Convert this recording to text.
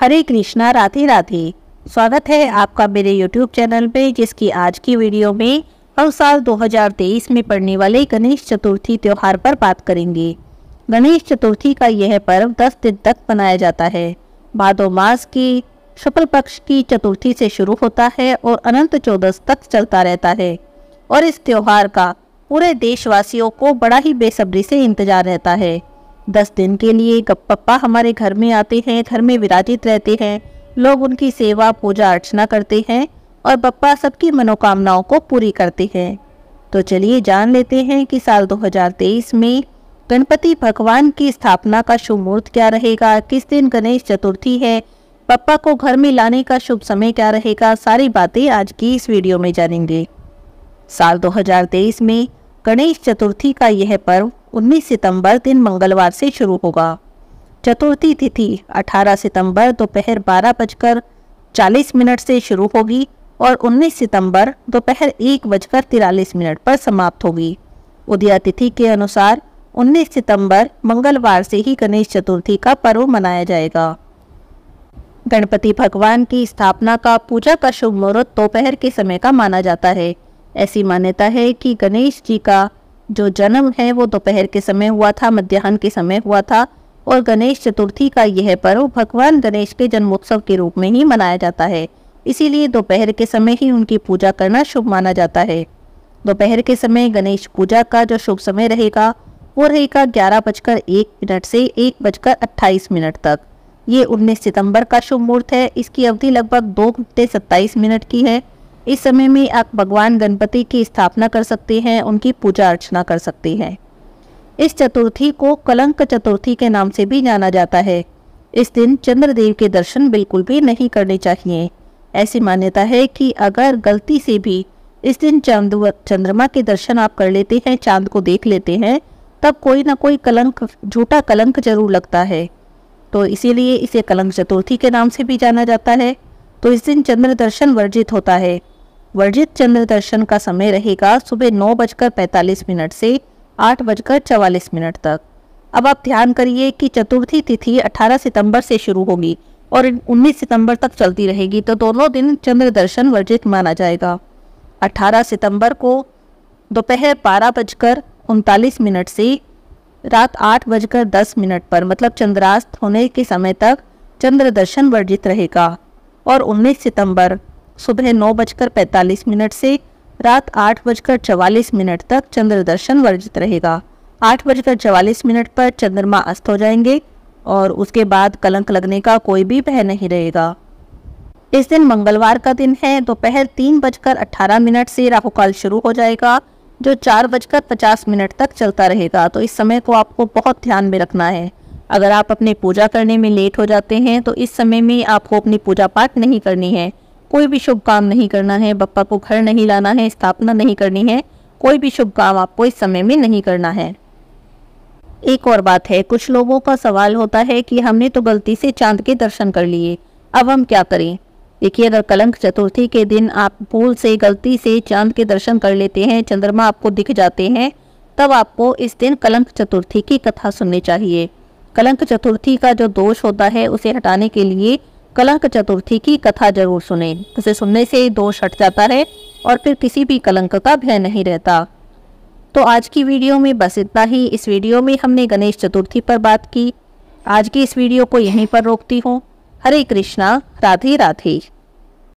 हरे कृष्णा राधे राधे स्वागत है आपका मेरे यूट्यूब चैनल पे जिसकी आज की वीडियो में हम साल 2023 में पड़ने वाले गणेश चतुर्थी त्यौहार पर बात करेंगे गणेश चतुर्थी का यह पर्व 10 दिन तक मनाया जाता है भादो मास की शुक्ल पक्ष की चतुर्थी से शुरू होता है और अनंत चौदस तक चलता रहता है और इस त्यौहार का पूरे देशवासियों को बड़ा ही बेसब्री से इंतजार रहता है दस दिन के लिए पप्पा हमारे घर में आते हैं घर में विराजित रहते हैं लोग उनकी सेवा पूजा अर्चना करते हैं और पप्पा सबकी मनोकामनाओं को पूरी करते हैं तो चलिए जान लेते हैं कि साल 2023 में गणपति भगवान की स्थापना का शुभ मुहूर्त क्या रहेगा किस दिन गणेश चतुर्थी है पप्पा को घर में लाने का शुभ समय क्या रहेगा सारी बातें आज की इस वीडियो में जानेंगे साल 2023 में गणेश चतुर्थी का यह पर्व 19 सितंबर दिन मंगलवार से शुरू होगा चतुर्थी तिथि 18 सितंबर दोपहर बारह बजकर चालीस मिनट से शुरू होगी और 19 सितंबर दोपहर एक बजकर तिरालीस मिनट पर समाप्त होगी उदया तिथि के अनुसार 19 सितंबर मंगलवार से ही गणेश चतुर्थी का पर्व मनाया जाएगा गणपति भगवान की स्थापना का पूजा का शुभ मुहूर्त दोपहर के समय का माना जाता है ऐसी मान्यता है कि गणेश जी का जो जन्म है वो दोपहर के समय हुआ था मध्याह्न के समय हुआ था और गणेश चतुर्थी का यह पर्व भगवान गणेश के जन्मोत्सव के रूप में ही मनाया जाता है इसीलिए दोपहर के समय ही उनकी पूजा करना शुभ माना जाता है दोपहर के समय गणेश पूजा का जो शुभ समय रहेगा वो रहेगा ग्यारह बजकर एक मिनट से एक बजकर अट्ठाईस मिनट तक ये उन्नीस सितंबर का शुभ मुहूर्त है इसकी अवधि लगभग दो घंटे सत्ताईस मिनट की है इस समय में आप भगवान गणपति की स्थापना कर सकते हैं उनकी पूजा अर्चना कर सकते हैं इस चतुर्थी को कलंक चतुर्थी के नाम से भी जाना जाता है इस दिन चंद्रदेव के दर्शन बिल्कुल भी नहीं करने चाहिए ऐसी मान्यता है कि अगर गलती से भी इस दिन चंद चंद्रमा के दर्शन आप कर लेते हैं चांद को देख लेते हैं तब कोई ना कोई कलंक झूठा कलंक जरूर लगता है तो इसीलिए इसे कलंक चतुर्थी के नाम से भी जाना जाता है तो इस दिन चंद्र दर्शन वर्जित होता है वर्जित चंद्र दर्शन का समय रहेगा सुबह नौ बजकर पैंतालीस मिनट से आठ बजकर चवालीस मिनट तक अब आप ध्यान करिए कि चतुर्थी तिथि 18 सितंबर से शुरू होगी और 19 सितंबर तक चलती रहेगी तो दोनों दिन चंद्र दर्शन वर्जित माना जाएगा 18 सितंबर को दोपहर बारह बजकर उनतालीस मिनट से रात आठ बजकर दस मिनट पर मतलब चंद्रास्त होने के समय तक चंद्र दर्शन वर्जित रहेगा और 19 सितंबर सुबह नौ बजकर पैंतालीस मिनट से रात आठ बजकर चवालीस मिनट तक चंद्र दर्शन वर्जित रहेगा आठ बजकर चवालीस मिनट पर चंद्रमा अस्त हो जाएंगे और उसके बाद कलंक लगने का कोई भी भय नहीं रहेगा इस दिन मंगलवार का दिन है दोपहर तो तीन बजकर अट्ठारह मिनट से राहुकाल शुरू हो जाएगा जो चार बजकर पचास मिनट तक चलता रहेगा तो इस समय को आपको बहुत ध्यान में रखना है अगर आप अपनी पूजा करने में लेट हो जाते हैं तो इस समय में आपको अपनी पूजा पाठ नहीं करनी है कोई भी शुभ काम नहीं करना है बप्पा को घर नहीं लाना है स्थापना नहीं करनी है कोई भी शुभ काम आपको इस समय में नहीं करना है एक और बात है कुछ लोगों का सवाल होता है कि हमने तो गलती से चांद के दर्शन कर लिए अब हम क्या करें देखिए अगर कलंक चतुर्थी के दिन आप भूल से गलती से चांद के दर्शन कर लेते हैं चंद्रमा आपको दिख जाते हैं तब आपको इस दिन कलंक चतुर्थी की कथा सुननी चाहिए कलंक चतुर्थी का जो दोष होता है उसे हटाने के लिए कलंक चतुर्थी की कथा जरूर सुने उसे सुनने से दोष हट जाता है और फिर किसी भी कलंक का भय नहीं रहता तो आज की वीडियो में बस इतना ही इस वीडियो में हमने गणेश चतुर्थी पर बात की आज की इस वीडियो को यहीं पर रोकती हूँ हरे कृष्णा राधे राधे